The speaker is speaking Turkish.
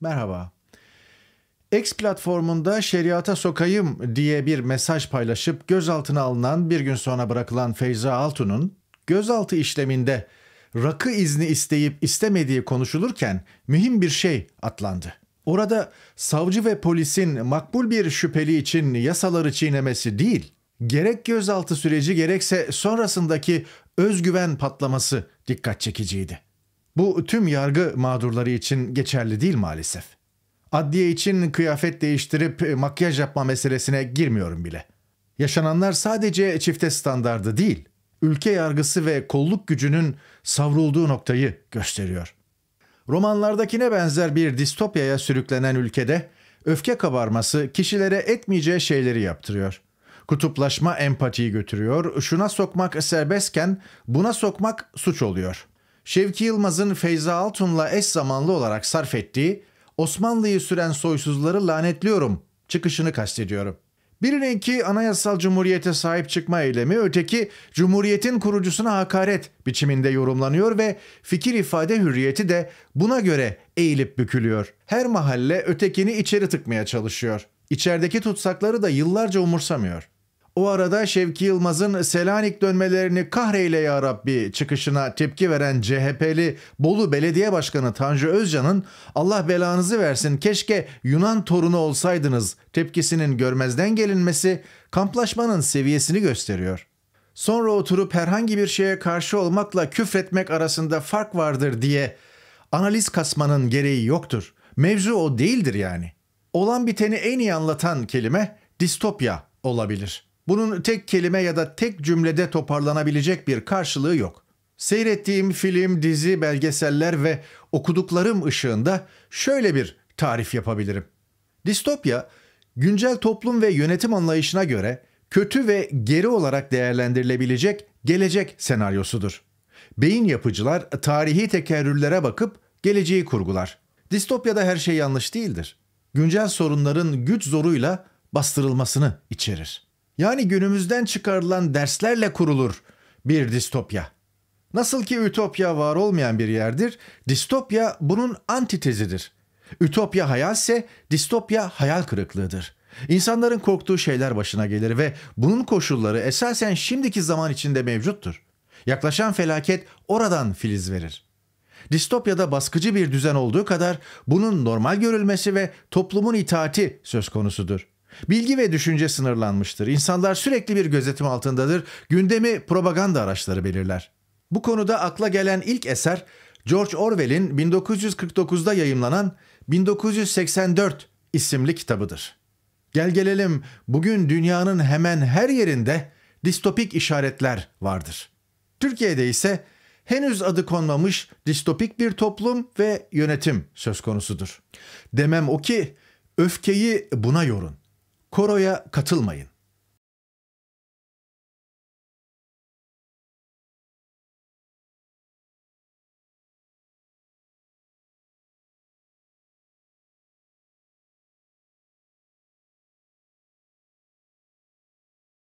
Merhaba. X platformunda şeriata sokayım diye bir mesaj paylaşıp gözaltına alınan bir gün sonra bırakılan Feyza Altun'un gözaltı işleminde rakı izni isteyip istemediği konuşulurken mühim bir şey atlandı. Orada savcı ve polisin makbul bir şüpheli için yasaları çiğnemesi değil, gerek gözaltı süreci gerekse sonrasındaki özgüven patlaması dikkat çekiciydi. Bu tüm yargı mağdurları için geçerli değil maalesef. Adliye için kıyafet değiştirip e, makyaj yapma meselesine girmiyorum bile. Yaşananlar sadece çifte standardı değil, ülke yargısı ve kolluk gücünün savrulduğu noktayı gösteriyor. Romanlardakine benzer bir distopyaya sürüklenen ülkede öfke kabarması kişilere etmeyeceği şeyleri yaptırıyor. Kutuplaşma empatiyi götürüyor, şuna sokmak serbestken buna sokmak suç oluyor.'' Şevki Yılmaz'ın Feyza Altun'la eş zamanlı olarak sarf ettiği Osmanlı'yı süren soysuzları lanetliyorum çıkışını kastediyorum. Birininki anayasal cumhuriyete sahip çıkma eylemi, öteki cumhuriyetin kurucusuna hakaret biçiminde yorumlanıyor ve fikir ifade hürriyeti de buna göre eğilip bükülüyor. Her mahalle ötekini içeri tıkmaya çalışıyor. İçerideki tutsakları da yıllarca umursamıyor. O arada Şevki Yılmaz'ın Selanik dönmelerini kahreyle ya Rabbi çıkışına tepki veren CHP'li Bolu Belediye Başkanı Tanju Özcan'ın Allah belanızı versin keşke Yunan torunu olsaydınız tepkisinin görmezden gelinmesi kamplaşmanın seviyesini gösteriyor. Sonra oturup herhangi bir şeye karşı olmakla küfretmek arasında fark vardır diye analiz kasmanın gereği yoktur. Mevzu o değildir yani. Olan biteni en iyi anlatan kelime distopya olabilir.'' Bunun tek kelime ya da tek cümlede toparlanabilecek bir karşılığı yok. Seyrettiğim film, dizi, belgeseller ve okuduklarım ışığında şöyle bir tarif yapabilirim. Distopya, güncel toplum ve yönetim anlayışına göre kötü ve geri olarak değerlendirilebilecek gelecek senaryosudur. Beyin yapıcılar tarihi tekerrürlere bakıp geleceği kurgular. Distopyada her şey yanlış değildir. Güncel sorunların güç zoruyla bastırılmasını içerir. Yani günümüzden çıkarılan derslerle kurulur bir distopya. Nasıl ki ütopya var olmayan bir yerdir, distopya bunun antitezidir. Ütopya hayalse distopya hayal kırıklığıdır. İnsanların korktuğu şeyler başına gelir ve bunun koşulları esasen şimdiki zaman içinde mevcuttur. Yaklaşan felaket oradan filiz verir. Distopyada baskıcı bir düzen olduğu kadar bunun normal görülmesi ve toplumun itaati söz konusudur. Bilgi ve düşünce sınırlanmıştır. İnsanlar sürekli bir gözetim altındadır. Gündemi propaganda araçları belirler. Bu konuda akla gelen ilk eser George Orwell'in 1949'da yayımlanan 1984 isimli kitabıdır. Gel gelelim bugün dünyanın hemen her yerinde distopik işaretler vardır. Türkiye'de ise henüz adı konmamış distopik bir toplum ve yönetim söz konusudur. Demem o ki öfkeyi buna yorun. Koro'ya katılmayın.